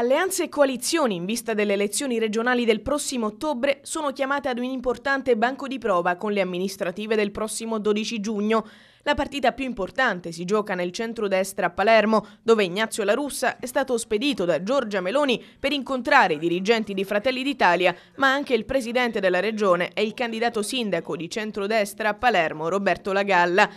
Alleanze e coalizioni in vista delle elezioni regionali del prossimo ottobre sono chiamate ad un importante banco di prova con le amministrative del prossimo 12 giugno. La partita più importante si gioca nel centro-destra a Palermo, dove Ignazio La Russa è stato spedito da Giorgia Meloni per incontrare i dirigenti di Fratelli d'Italia, ma anche il presidente della regione e il candidato sindaco di centrodestra a Palermo, Roberto Lagalla.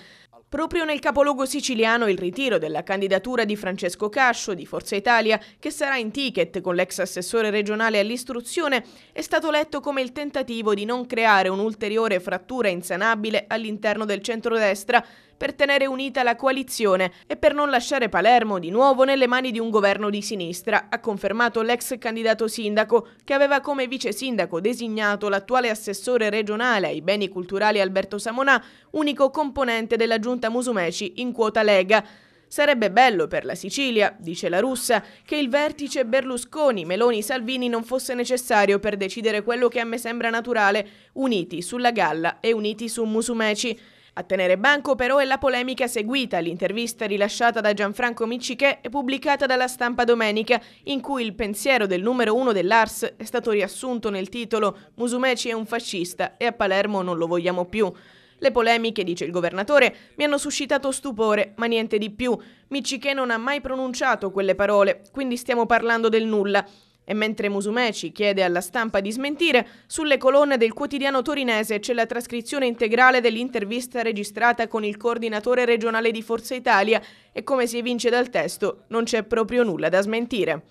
Proprio nel capoluogo siciliano il ritiro della candidatura di Francesco Cascio di Forza Italia, che sarà in ticket con l'ex assessore regionale all'istruzione, è stato letto come il tentativo di non creare un'ulteriore frattura insanabile all'interno del centrodestra per tenere unita la coalizione e per non lasciare Palermo di nuovo nelle mani di un governo di sinistra, ha confermato l'ex candidato sindaco che aveva come vice sindaco designato l'attuale assessore regionale ai beni culturali Alberto Samonà, unico componente della giunta Musumeci in quota Lega. Sarebbe bello per la Sicilia, dice la russa, che il vertice Berlusconi-Meloni-Salvini non fosse necessario per decidere quello che a me sembra naturale, uniti sulla Galla e uniti su Musumeci. A tenere banco però è la polemica seguita all'intervista rilasciata da Gianfranco Miccichè e pubblicata dalla stampa domenica, in cui il pensiero del numero uno dell'Ars è stato riassunto nel titolo Musumeci è un fascista e a Palermo non lo vogliamo più. Le polemiche, dice il governatore, mi hanno suscitato stupore, ma niente di più. Miccichè non ha mai pronunciato quelle parole, quindi stiamo parlando del nulla. E mentre Musumeci chiede alla stampa di smentire, sulle colonne del quotidiano torinese c'è la trascrizione integrale dell'intervista registrata con il coordinatore regionale di Forza Italia e come si evince dal testo non c'è proprio nulla da smentire.